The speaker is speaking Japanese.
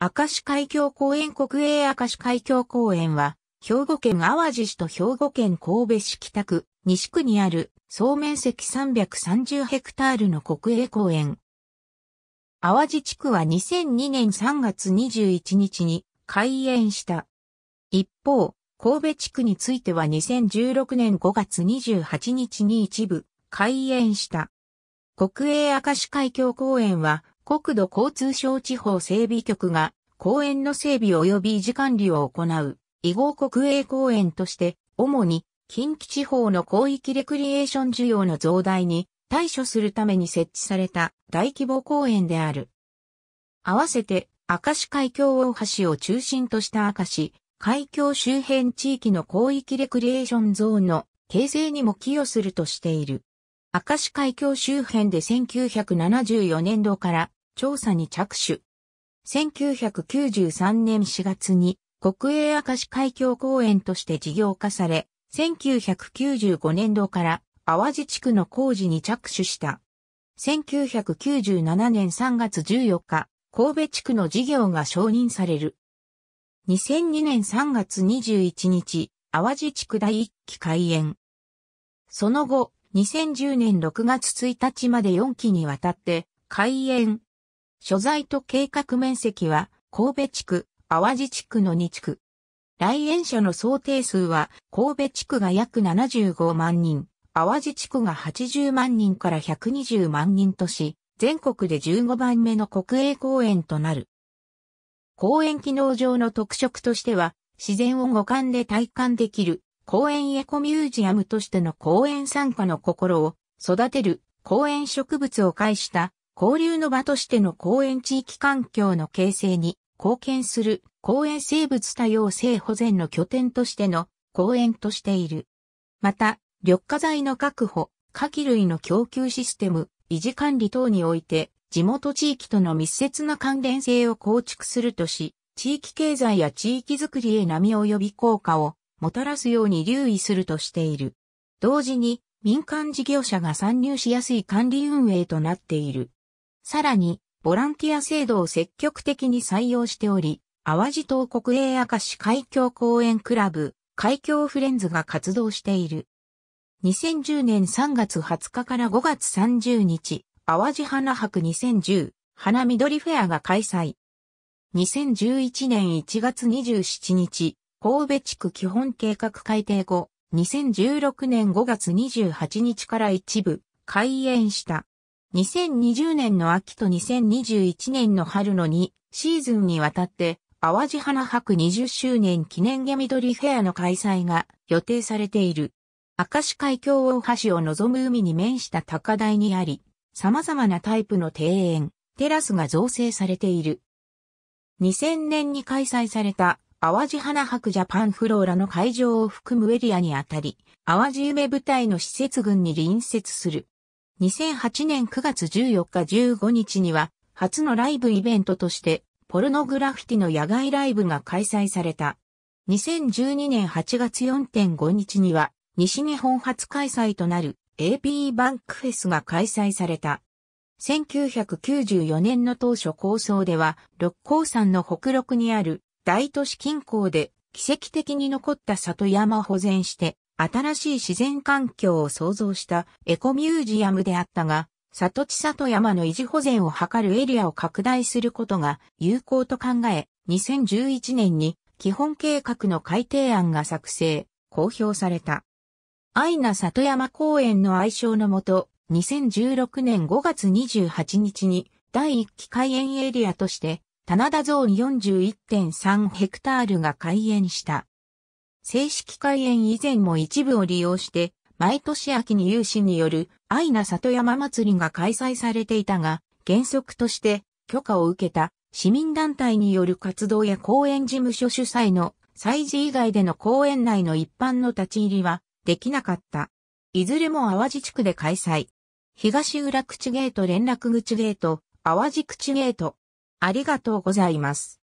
明石海峡公園国営明石海峡公園は、兵庫県淡路市と兵庫県神戸市北区、西区にある、総面積330ヘクタールの国営公園。淡路地区は2002年3月21日に開園した。一方、神戸地区については2016年5月28日に一部開園した。国営明石海峡公園は、国土交通省地方整備局が公園の整備及び維持管理を行う、異合国営公園として、主に近畿地方の広域レクリエーション需要の増大に対処するために設置された大規模公園である。合わせて、明石海峡大橋を中心とした明石、海峡周辺地域の広域レクリエーションゾーンの形成にも寄与するとしている。明石海峡周辺で1974年度から調査に着手。1993年4月に国営明石海峡公園として事業化され、1995年度から淡路地区の工事に着手した。1997年3月14日、神戸地区の事業が承認される。2002年3月21日、淡路地区第1期開園。その後、2010年6月1日まで4期にわたって、開園、所在と計画面積は、神戸地区、淡路地区の2地区。来園者の想定数は、神戸地区が約75万人、淡路地区が80万人から120万人とし、全国で15番目の国営公園となる。公園機能上の特色としては、自然を五感で体感できる、公園エコミュージアムとしての公園参加の心を育てる公園植物を介した交流の場としての公園地域環境の形成に貢献する公園生物多様性保全の拠点としての公園としている。また、緑化剤の確保、火器類の供給システム、維持管理等において、地元地域との密接な関連性を構築するとし、地域経済や地域づくりへ波及び効果をもたらすように留意するとしている。同時に民間事業者が参入しやすい管理運営となっている。さらに、ボランティア制度を積極的に採用しており、淡路島国営明石海峡公園クラブ、海峡フレンズが活動している。2010年3月20日から5月30日、淡路花博2010、花緑フェアが開催。2011年1月27日、神戸地区基本計画改定後、2016年5月28日から一部、開園した。2020年の秋と2021年の春の2シーズンにわたって、淡路花博20周年記念ゲミドリフェアの開催が予定されている。明石海峡大橋を望む海に面した高台にあり、様々なタイプの庭園、テラスが造成されている。2000年に開催された淡路花博ジャパンフローラの会場を含むエリアにあたり、淡路夢舞台の施設群に隣接する2008年9月14日15日には、初のライブイベントとして、ポルノグラフィティの野外ライブが開催された。2012年8月4.5日には、西日本初開催となる AP バンクフェスが開催された。1994年の当初構想では、六甲山の北陸にある大都市近郊で奇跡的に残った里山を保全して新しい自然環境を創造したエコミュージアムであったが、里地里山の維持保全を図るエリアを拡大することが有効と考え、2011年に基本計画の改定案が作成、公表された。アイナ里山公園の愛称のもと、2016年5月28日に第1期開園エリアとして、棚田ゾーン41.3ヘクタールが開園した。正式開園以前も一部を利用して、毎年秋に有志による愛な里山祭りが開催されていたが、原則として許可を受けた市民団体による活動や公園事務所主催の祭事以外での公園内の一般の立ち入りはできなかった。いずれも淡路地区で開催。東浦口ゲート連絡口ゲート、淡路口ゲート。ありがとうございます。